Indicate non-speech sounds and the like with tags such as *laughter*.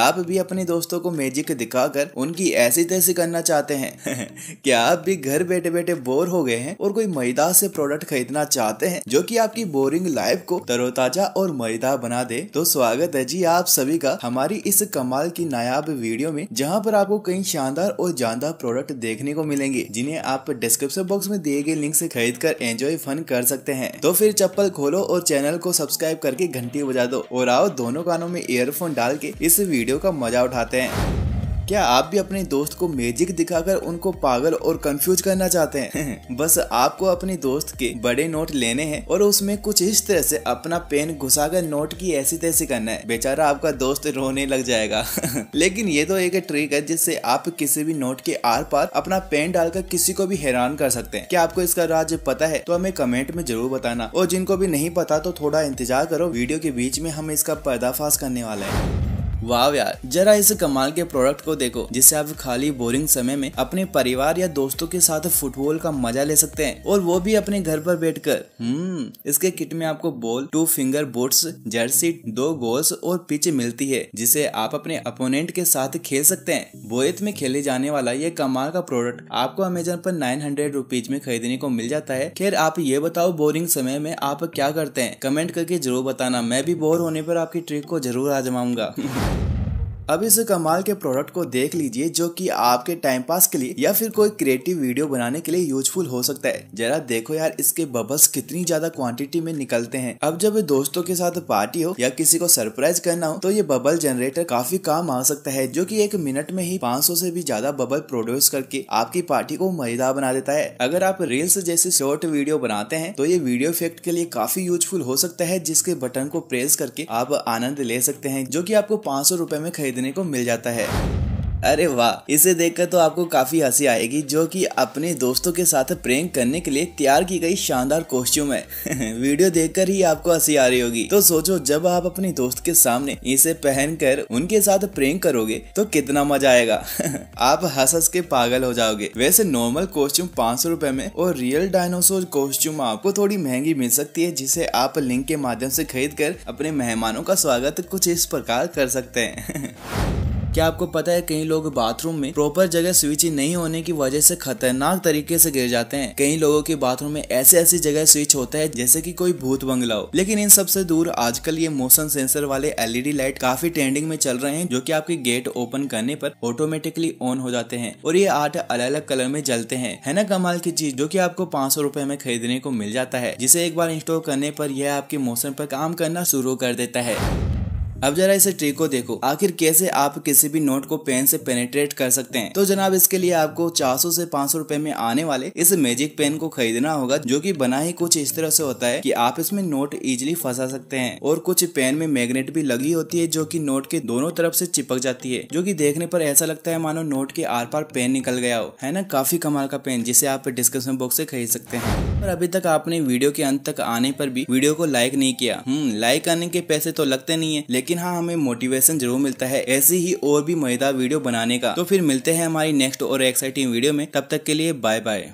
आप भी अपने दोस्तों को मैजिक दिखाकर उनकी ऐसी तैसी करना चाहते हैं *laughs* क्या आप भी घर बैठे बैठे बोर हो गए हैं और कोई मईदा से प्रोडक्ट खरीदना चाहते हैं जो कि आपकी बोरिंग लाइफ को तरोताजा और मईदा बना दे तो स्वागत है जी आप सभी का हमारी इस कमाल की नायाब वीडियो में जहाँ पर आपको कई शानदार और जानदार प्रोडक्ट देखने को मिलेंगे जिन्हें आप डिस्क्रिप्शन बॉक्स में दिए गए लिंक ऐसी खरीद कर एंजॉय फन कर सकते हैं तो फिर चप्पल खोलो और चैनल को सब्सक्राइब करके घंटी बजा दो और आओ दोनों कानों में ईयरफोन डाल के इस वीडियो वीडियो का मजा उठाते हैं क्या आप भी अपने दोस्त को मैजिक दिखाकर उनको पागल और कंफ्यूज करना चाहते हैं *laughs* बस आपको अपने दोस्त के बड़े नोट लेने हैं और उसमें कुछ इस तरह से अपना पेन घुसाकर नोट की ऐसी तैसी करना है बेचारा आपका दोस्त रोने लग जाएगा *laughs* लेकिन ये तो एक ट्रिक है जिससे आप किसी भी नोट के आर पार अपना पेन डालकर किसी को भी हैरान कर सकते हैं क्या आपको इसका राज पता है तो हमें कमेंट में जरूर बताना और जिनको भी नहीं पता तो थोड़ा इंतजार करो वीडियो के बीच में हम इसका पर्दाफाश करने वाले हैं वाह यार जरा इस कमाल के प्रोडक्ट को देखो जिसे आप खाली बोरिंग समय में अपने परिवार या दोस्तों के साथ फुटबॉल का मजा ले सकते हैं और वो भी अपने घर पर बैठ कर हम्म इसके किट में आपको ball two finger boots jersey दो गोल्स और पिच मिलती है जिसे आप अपने अपोनेंट के साथ खेल सकते हैं बोरित में खेले जाने वाला ये कमाल का प्रोडक्ट आपको अमेजोन पर नाइन हंड्रेड रुपीज में खरीदने को मिल जाता है खैर आप ये बताओ बोरिंग समय में आप क्या करते हैं कमेंट करके जरूर बताना मैं भी बोर होने पर आपकी ट्रिक को जरूर आजमाऊंगा *laughs* अब इस कमाल के प्रोडक्ट को देख लीजिए जो कि आपके टाइम पास के लिए या फिर कोई क्रिएटिव वीडियो बनाने के लिए यूजफुल हो सकता है जरा देखो यार इसके बबल्स कितनी ज्यादा क्वांटिटी में निकलते हैं अब जब दोस्तों के साथ पार्टी हो या किसी को सरप्राइज करना हो तो ये बबल जनरेटर काफी काम आ सकता है जो की एक मिनट में ही पाँच से भी ज्यादा बबल प्रोड्यूस करके आपकी पार्टी को मजेदार बना देता है अगर आप रील्स जैसे शॉर्ट वीडियो बनाते हैं तो ये वीडियो इफेक्ट के लिए काफी यूजफुल हो सकता है जिसके बटन को प्रेस करके आप आनंद ले सकते हैं जो की आपको पाँच सौ में खरीद खरीदने को मिल जाता है अरे वाह इसे देखकर तो आपको काफी हंसी आएगी जो कि अपने दोस्तों के साथ प्रेम करने के लिए तैयार की गई शानदार कॉस्ट्यूम है वीडियो *laughs* देखकर ही आपको हंसी आ रही होगी तो सोचो जब आप अपने दोस्त के सामने इसे पहनकर उनके साथ प्रेम करोगे तो कितना मजा आएगा *laughs* आप हंस हंस के पागल हो जाओगे वैसे नॉर्मल कॉस्ट्यूम पाँच सौ में और रियल डायनासोर कॉस्ट्यूम आपको थोड़ी महंगी मिल सकती है जिसे आप लिंक के माध्यम से खरीद कर अपने मेहमानों का स्वागत कुछ इस प्रकार कर सकते हैं *laughs* क्या आपको पता है कई लोग बाथरूम में प्रॉपर जगह स्विच नहीं होने की वजह से खतरनाक तरीके से गिर जाते हैं कई लोगों के बाथरूम में ऐसे ऐसी जगह स्विच होता है जैसे की कोई भूत बंगला हो लेकिन इन सबसे दूर आजकल ये मोशन सेंसर वाले एलईडी लाइट काफी ट्रेंडिंग में चल रहे हैं जो की आपके गेट ओपन करने पर ऑटोमेटिकली ऑन हो जाते हैं और ये आठ अलग अलग कलर में जलते हैं है ना कमाल की चीज जो की आपको पाँच सौ में खरीदने को मिल जाता है जिसे एक बार इंस्टॉल करने पर यह आपके मोशन पर काम करना शुरू कर देता है अब जरा इसे ट्रिक को देखो आखिर कैसे आप किसी भी नोट को पेन से पेनेट्रेट कर सकते हैं तो जनाब इसके लिए आपको 400 से 500 रुपए में आने वाले इस मैजिक पेन को खरीदना होगा जो कि बना ही कुछ इस तरह से होता है कि आप इसमें नोट इजिली फंसा सकते हैं और कुछ पेन में मैग्नेट भी लगी होती है जो की नोट के दोनों तरफ ऐसी चिपक जाती है जो की देखने आरोप ऐसा लगता है मानो नोट के आर पार पेन निकल गया हो है ना काफी कमाल का पेन जिसे आप डिस्क्रिप्शन बॉक्स ऐसी खरीद सकते हैं और अभी तक आपने वीडियो के अंत तक आने पर भी वीडियो को लाइक नहीं किया लाइक हम्म, आने के पैसे तो लगते नहीं है लेकिन लेकिन हाँ हमें मोटिवेशन जरूर मिलता है ऐसी ही और भी मजेदार वीडियो बनाने का तो फिर मिलते हैं हमारी नेक्स्ट और एक्साइटिंग वीडियो में तब तक के लिए बाय बाय